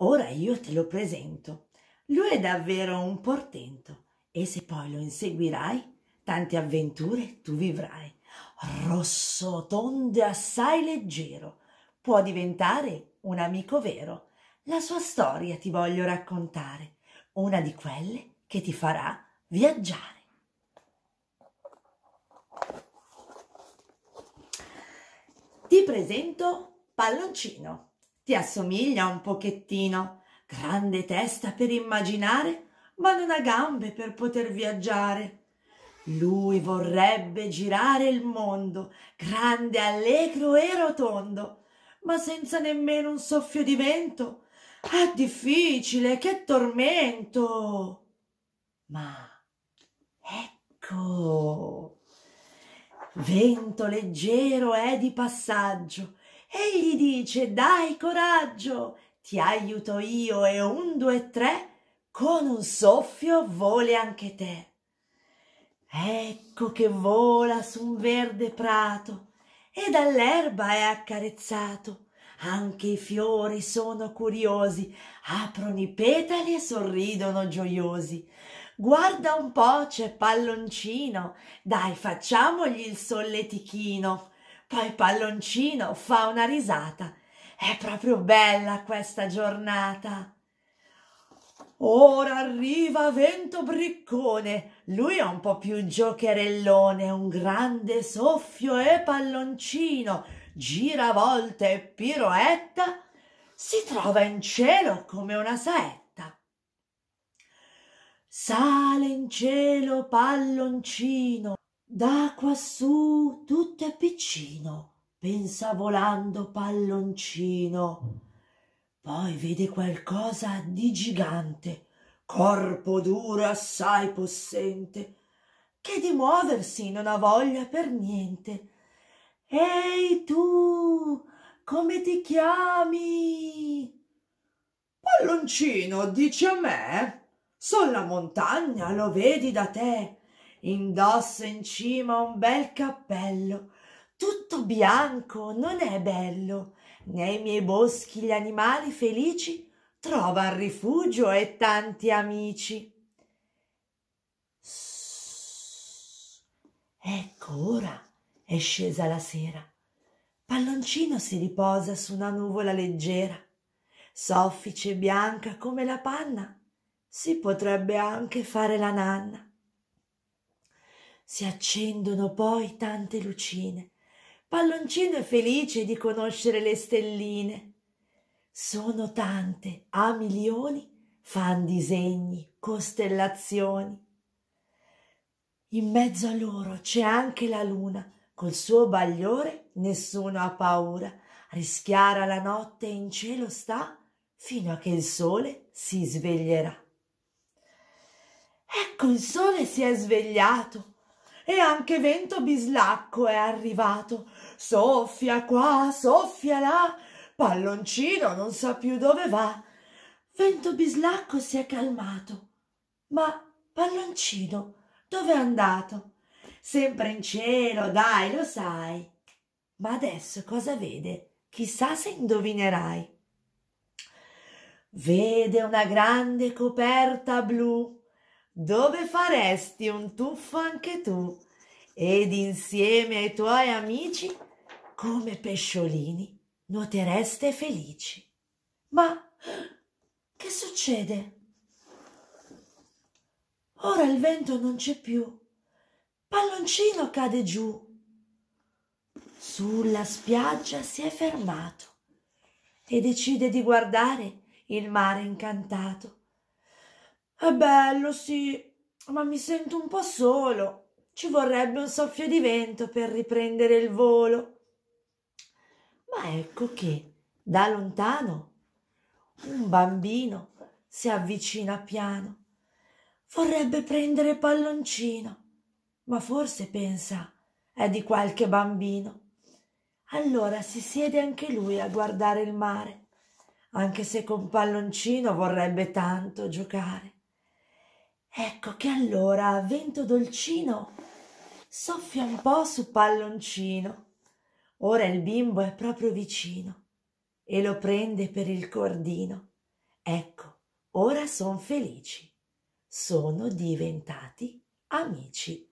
Ora io te lo presento. Lui è davvero un portento e se poi lo inseguirai, tante avventure tu vivrai. Rosso, tondo e assai leggero, può diventare un amico vero. La sua storia ti voglio raccontare, una di quelle che ti farà viaggiare. Ti presento Palloncino ti assomiglia un pochettino. Grande testa per immaginare, ma non ha gambe per poter viaggiare. Lui vorrebbe girare il mondo, grande, allegro e rotondo, ma senza nemmeno un soffio di vento. È ah, difficile, che tormento! Ma ecco! Vento leggero è di passaggio, e gli dice dai coraggio, ti aiuto io e un, due, tre, con un soffio voli anche te. Ecco che vola su un verde prato e dall'erba è accarezzato. Anche i fiori sono curiosi, aprono i petali e sorridono gioiosi. Guarda un po', c'è palloncino, dai facciamogli il solletichino. Poi Palloncino fa una risata. È proprio bella questa giornata. Ora arriva Vento Briccone. Lui è un po' più giocherellone, un grande soffio e palloncino, giravolte e piroetta. Si trova in cielo come una saetta. Sale in cielo palloncino, da quassù è piccino pensa volando palloncino poi vede qualcosa di gigante corpo duro e assai possente che di muoversi non ha voglia per niente ehi tu come ti chiami palloncino dici a me son la montagna lo vedi da te Indossa in cima un bel cappello, tutto bianco, non è bello. Nei miei boschi gli animali felici trovan rifugio e tanti amici. Sss, ecco ora è scesa la sera. Palloncino si riposa su una nuvola leggera, soffice e bianca come la panna. Si potrebbe anche fare la nanna. Si accendono poi tante lucine. Palloncino è felice di conoscere le stelline. Sono tante, a milioni, fan disegni, costellazioni. In mezzo a loro c'è anche la luna, col suo bagliore nessuno ha paura. Rischiara la notte e in cielo sta fino a che il sole si sveglierà. Ecco il sole si è svegliato, e anche vento bislacco è arrivato. Soffia qua, soffia là, palloncino non sa più dove va. Vento bislacco si è calmato, ma palloncino dove è andato? Sempre in cielo, dai, lo sai. Ma adesso cosa vede? Chissà se indovinerai. Vede una grande coperta blu dove faresti un tuffo anche tu ed insieme ai tuoi amici come pesciolini nuotereste felici. Ma che succede? Ora il vento non c'è più. Palloncino cade giù. Sulla spiaggia si è fermato e decide di guardare il mare incantato. È bello, sì, ma mi sento un po' solo. Ci vorrebbe un soffio di vento per riprendere il volo. Ma ecco che, da lontano, un bambino si avvicina piano. Vorrebbe prendere palloncino, ma forse pensa è di qualche bambino. Allora si siede anche lui a guardare il mare, anche se con palloncino vorrebbe tanto giocare. Ecco che allora, vento dolcino, soffia un po' su palloncino. Ora il bimbo è proprio vicino e lo prende per il cordino. Ecco, ora son felici. Sono diventati amici.